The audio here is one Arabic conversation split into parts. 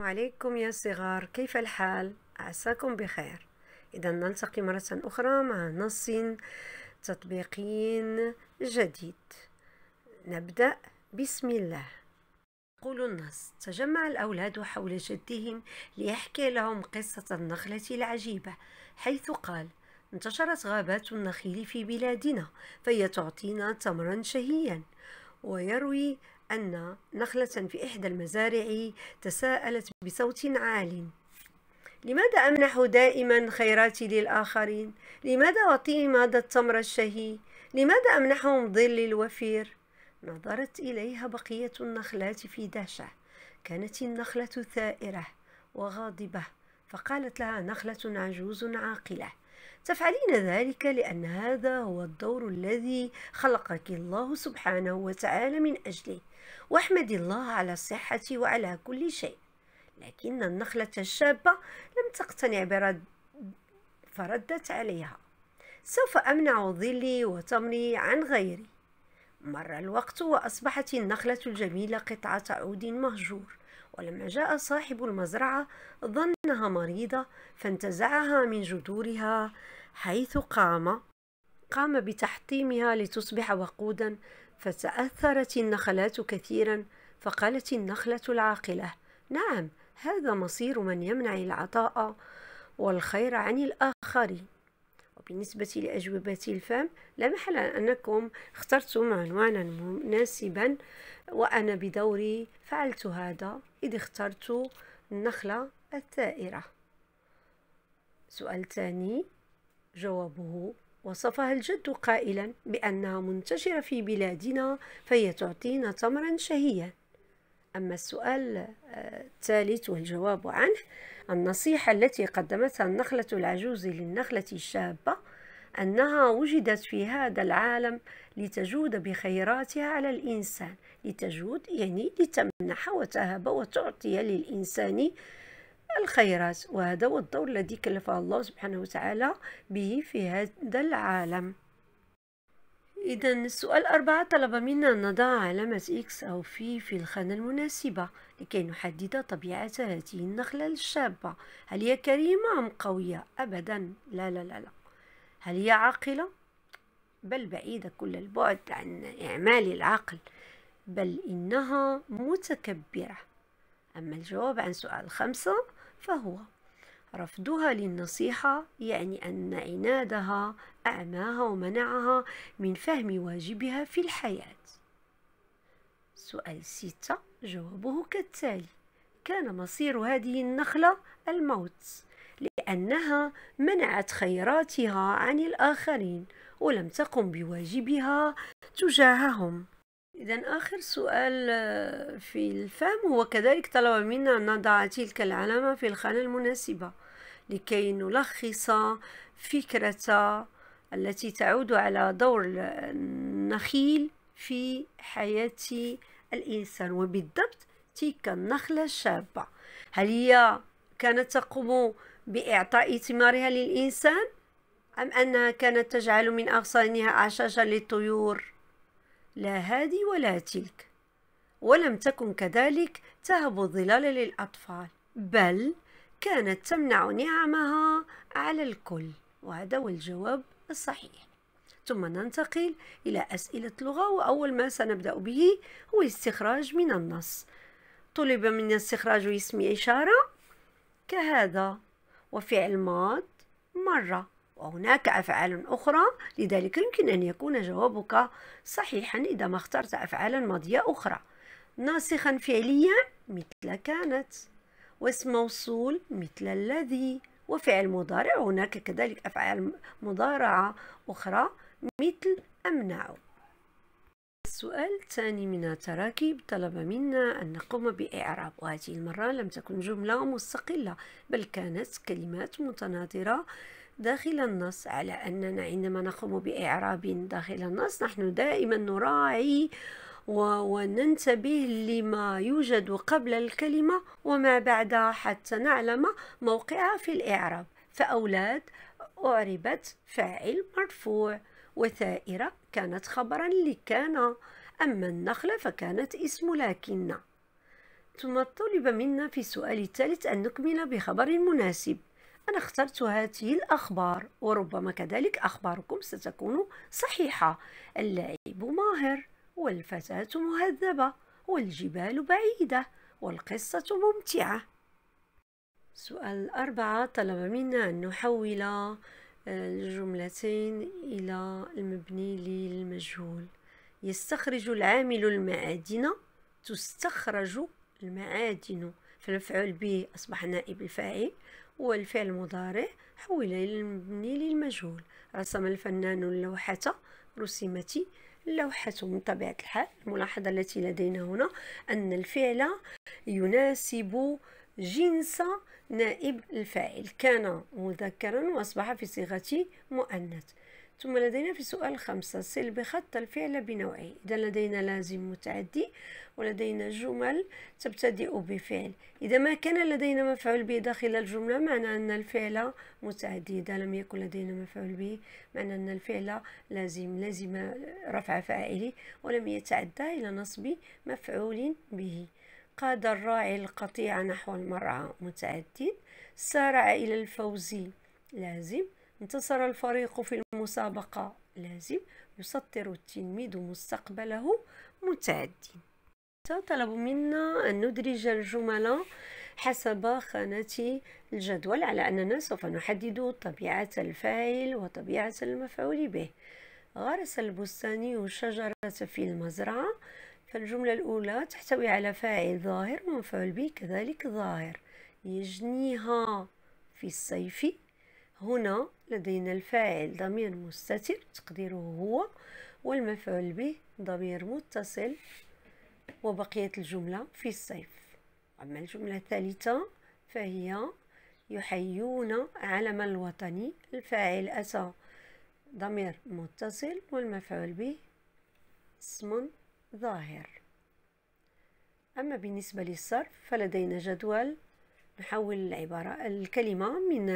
السلام عليكم يا صغار كيف الحال عساكم بخير اذا نلتقي مره اخرى مع نص تطبيقي جديد نبدا بسم الله يقول النص تجمع الاولاد حول جدهم ليحكي لهم قصه النخله العجيبه حيث قال انتشرت غابات النخيل في بلادنا فهي تعطينا تمرا شهيا ويروي أن نخلة في إحدى المزارع تساءلت بصوت عال لماذا أمنح دائما خيراتي للآخرين؟ لماذا أعطيهم هذا التمر الشهي؟ لماذا أمنحهم ظل الوفير؟ نظرت إليها بقية النخلات في دهشة كانت النخلة ثائرة وغاضبة فقالت لها نخلة عجوز عاقلة تفعلين ذلك لأن هذا هو الدور الذي خلقك الله سبحانه وتعالى من أجله واحمد الله على الصحة وعلى كل شيء لكن النخلة الشابة لم تقتنع برد فردت عليها سوف أمنع ظلي وتمري عن غيري مر الوقت وأصبحت النخلة الجميلة قطعة عود مهجور ولما جاء صاحب المزرعة ظنها مريضة فانتزعها من جذورها حيث قام قام بتحطيمها لتصبح وقودا فتأثرت النخلات كثيرا فقالت النخلة العاقلة نعم هذا مصير من يمنع العطاء والخير عن الآخرين بالنسبة لأجوبة الفم لا محل أنكم اخترتم عنوانا مناسبا وأنا بدوري فعلت هذا إذ اخترت النخلة الثائرة سؤال ثاني جوابه وصفها الجد قائلا بأنها منتشرة في بلادنا فهي تعطينا تمرا شهيا أما السؤال آه، الثالث والجواب عنه النصيحة التي قدمتها النخلة العجوز للنخلة الشابة أنها وجدت في هذا العالم لتجود بخيراتها على الإنسان لتجود يعني لتمنح وتهب وتعطي للإنسان الخيرات وهذا هو الدور الذي كلفه الله سبحانه وتعالى به في هذا العالم إذا السؤال أربعة طلب منا أن نضع علامة إكس أو في في الخانة المناسبة لكي نحدد طبيعة هذه النخلة الشابة هل هي كريمة أم قوية؟ أبدا لا لا لا لا هل هي عاقلة؟ بل بعيدة كل البعد عن إعمال العقل بل إنها متكبرة أما الجواب عن سؤال خمسة فهو رفضها للنصيحة يعني أن عنادها أعماها ومنعها من فهم واجبها في الحياة سؤال ستة جوابه كالتالي كان مصير هذه النخلة الموت لأنها منعت خيراتها عن الآخرين ولم تقم بواجبها تجاههم إذا آخر سؤال آه، في الفهم هو كذلك طلب منا أن نضع تلك العلامة في الخانة المناسبة لكي نلخص فكرة التي تعود على دور النخيل في حياة الإنسان وبالضبط تلك النخلة الشابة هل هي كانت تقوم بإعطاء ثمارها للإنسان أم أنها كانت تجعل من أغصانها أعشاشا للطيور لا هذه ولا تلك ولم تكن كذلك تهب الظلال للأطفال بل كانت تمنع نعمها على الكل وهذا هو الجواب الصحيح ثم ننتقل إلى أسئلة اللغة وأول ما سنبدأ به هو استخراج من النص طلب منا استخراج اسم إشارة كهذا وفعل ماض مرة وهناك أفعال أخرى لذلك يمكن أن يكون جوابك صحيحا إذا ما اخترت أفعالا ماضية أخرى ناسخا فعليا مثل كانت واسم موصول مثل الذي وفعل مضارع هناك كذلك أفعال مضارعة أخرى مثل أمنع السؤال الثاني من التراكيب طلب منا أن نقوم بإعراب وهذه المرة لم تكن جملة مستقلة بل كانت كلمات متناظرة داخل النص على أننا عندما نقوم بإعراب داخل النص نحن دائما نراعي وننتبه لما يوجد قبل الكلمة وما بعدها حتى نعلم موقعها في الإعراب فأولاد أعربت فاعل مرفوع وثائرة كانت خبرا لكان أما النخلة فكانت اسم لكن ثم طلب منا في السؤال الثالث أن نكمل بخبر مناسب أنا اخترت هذه الأخبار وربما كذلك أخباركم ستكون صحيحة اللاعب ماهر والفتاة مهذبة والجبال بعيدة والقصة ممتعة سؤال أربعة طلب منا أن نحول آه، الجملتين إلى المبني للمجهول يستخرج العامل المعادن تستخرج المعادن فالمفعول به أصبح نائب الفاعل والفعل المضارع حول إلى المبني للمجهول رسم الفنان اللوحة رسمت اللوحة من طبيعة الحال الملاحظة التي لدينا هنا أن الفعل يناسب جنس نائب الفاعل كان مذكرا وأصبح في صيغة مؤنث ثم لدينا في سؤال خمسة سل بخط الفعل بنوعي إذا لدينا لازم متعدي ولدينا جمل تبتدئ بفعل إذا ما كان لدينا مفعول به داخل الجملة معنى أن الفعل متعدي إذا لم يكن لدينا مفعول به معنى أن الفعل لازم لازم رفع فاعله ولم يتعدى إلى نصب مفعول به قاد الراعي القطيع نحو المرعى متعدد سارع إلى الفوز لازم انتصر الفريق في المسابقة لازم يسطر التلميذ مستقبله متعدي طلبوا منا أن ندرج الجمل حسب خانة الجدول على أننا سوف نحدد طبيعة الفاعل وطبيعة المفعول به غرس البستاني شجرة في المزرعة فالجملة الأولى تحتوي على فاعل ظاهر ومفعول به كذلك ظاهر يجنيها في الصيف هنا لدينا الفاعل ضمير مستتر تقديره هو والمفعول به ضمير متصل وبقية الجملة في الصيف أما الجملة الثالثة فهي يحيون علم الوطني الفاعل أتى ضمير متصل والمفعول به اسم ظاهر أما بالنسبة للصرف فلدينا جدول نحول العبارة الكلمة من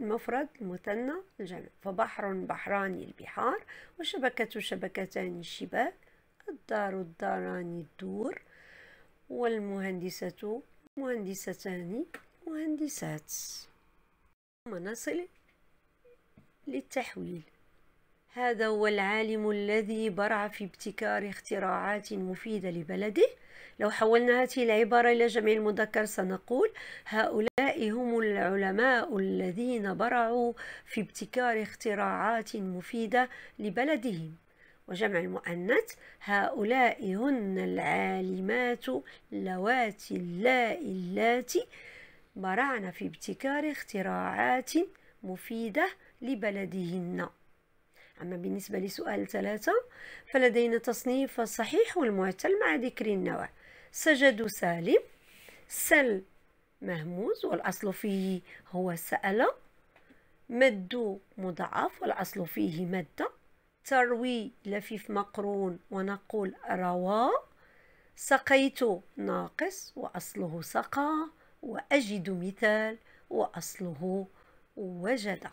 المفرد المثنى الجمع فبحر بحران البحار وشبكة شبكتان الشباك الدار الداران الدور والمهندسة مهندستان مهندسات ثم نصل للتحويل هذا هو العالم الذي برع في ابتكار اختراعات مفيدة لبلده لو حولنا هذه العبارة إلى جميع المذكر سنقول هؤلاء هم العلماء الذين برعوا في ابتكار اختراعات مفيدة لبلدهم وجمع المؤنث هؤلاء هن العالمات اللواتي اللاء اللاتي برعن في ابتكار اختراعات مفيدة لبلدهن أما بالنسبة لسؤال ثلاثة فلدينا تصنيف صحيح والمعتل مع ذكر النوع سجد سالم سل مهموز والأصل فيه هو سأل مد مضعف والأصل فيه مد تروي لفيف مقرون ونقول روى سقيت ناقص وأصله سقى وأجد مثال وأصله وجد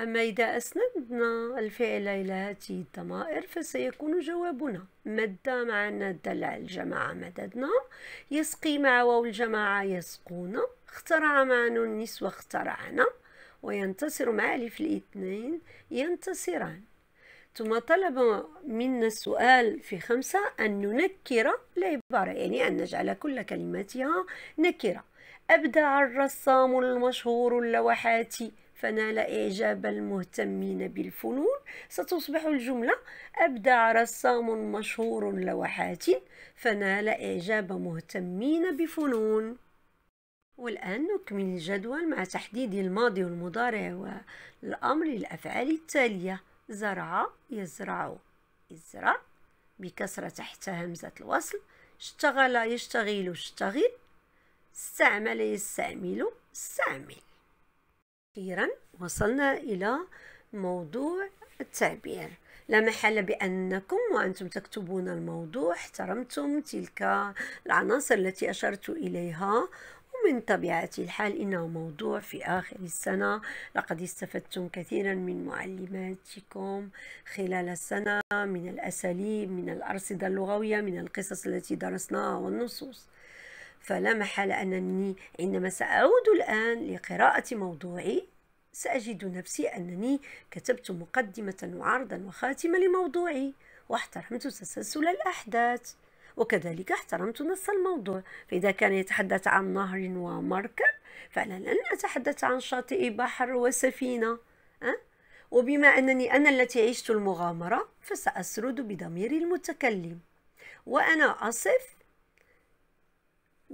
أما إذا أسندنا الفعل إلى هذه الضمائر فسيكون جوابنا مد مع الدل الجماعة مددنا يسقي مع واو الجماعة يسقون اخترع مع النسوة اخترعنا وينتصر مع ألف الاثنين ينتصران ثم طلب منا السؤال في خمسة أن ننكر العبارة يعني أن نجعل كل كلماتها نكرة أبدع الرسام المشهور اللوحاتي فنال إعجاب المهتمين بالفنون ستصبح الجملة أبدع رسام مشهور لوحات فنال إعجاب مهتمين بفنون والآن نكمل الجدول مع تحديد الماضي والمضارع والأمر للأفعال التالية زرع يزرع ازرع بكسرة تحت همزة الوصل اشتغل يشتغل اشتغل استعمل يستعمل استعمل أخيرا وصلنا إلى موضوع التعبير لا محل بأنكم وأنتم تكتبون الموضوع احترمتم تلك العناصر التي أشرت إليها ومن طبيعة الحال إنه موضوع في آخر السنة لقد استفدتم كثيرا من معلماتكم خلال السنة من الأساليب من الأرصدة اللغوية من القصص التي درسناها والنصوص فلا محال أنني عندما سأعود الآن لقراءة موضوعي سأجد نفسي أنني كتبت مقدمة وعرضا وخاتمة لموضوعي واحترمت تسلسل الأحداث وكذلك احترمت نص الموضوع فإذا كان يتحدث عن نهر ومركب فأنا لن أتحدث عن شاطئ بحر وسفينة أه؟ وبما أنني أنا التي عشت المغامرة فسأسرد بضمير المتكلم وأنا أصف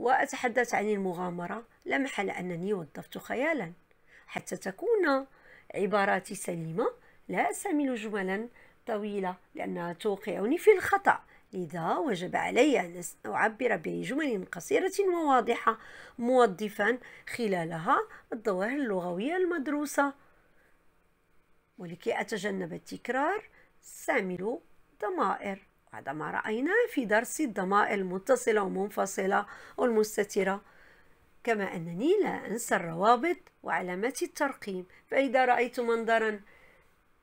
وأتحدث عن المغامرة لا لأنني أنني وظفت خيالا حتى تكون عباراتي سليمة لا أستعمل جملا طويلة لأنها توقعني في الخطأ لذا وجب علي أن أعبر بجمل قصيرة وواضحة موظفا خلالها الظواهر اللغوية المدروسة ولكي أتجنب التكرار استعمل ضمائر بعد ما رأيناه في درس الضمائر المتصلة ومنفصلة والمستترة كما أنني لا أنسى الروابط وعلامات الترقيم فإذا رأيت منظرا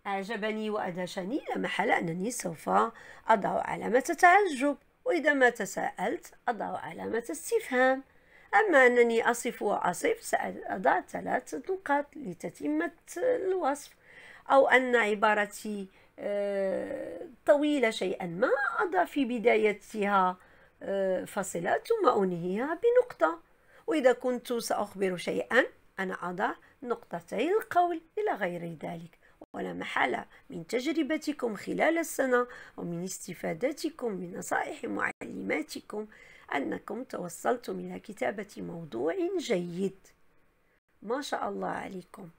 أعجبني وأدهشني لا محل أنني سوف أضع علامة تعجب وإذا ما تساءلت أضع علامة استفهام أما أنني أصف وأصف سأضع ثلاث نقاط لتتمة الوصف أو أن عبارتي طويلة شيئا ما أضع في بدايتها آه، فاصلة ثم أنهيها بنقطة وإذا كنت سأخبر شيئا أنا أضع نقطتي القول إلى غير ذلك ولا محالة من تجربتكم خلال السنة ومن استفادتكم من نصائح معلماتكم أنكم توصلتم إلى كتابة موضوع جيد ما شاء الله عليكم